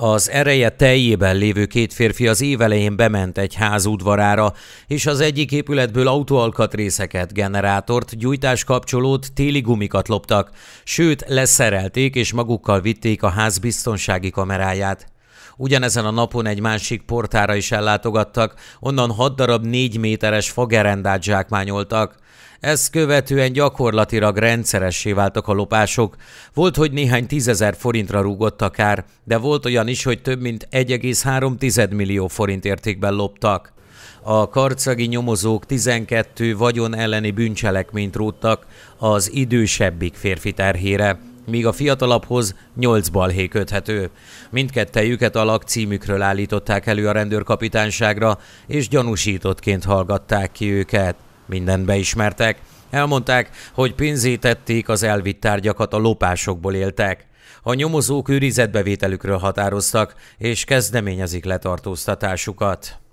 Az ereje teljében lévő két férfi az évelején bement egy ház udvarára, és az egyik épületből autóalkatrészeket, generátort, gyújtáskapcsolót, téligumikat loptak, sőt leszerelték és magukkal vitték a ház biztonsági kameráját. Ugyanezen a napon egy másik portára is ellátogattak, onnan hat darab négy méteres fagerendát zsákmányoltak. Ezt követően gyakorlatilag rendszeressé váltak a lopások. Volt, hogy néhány tízezer forintra rúgott a kár, de volt olyan is, hogy több mint 1,3 millió forint értékben loptak. A karcagi nyomozók 12 vagyon elleni bűncselekményt róttak az idősebbik férfi terhére míg a fiatalabbhoz nyolc balhé köthető. Mindkettejüket a lakcímükről állították elő a rendőrkapitányságra, és gyanúsítottként hallgatták ki őket. Mindent beismertek. Elmondták, hogy pénzétették az elvitt tárgyakat, a lopásokból éltek. A nyomozók őrizetbevételükről határoztak, és kezdeményezik letartóztatásukat.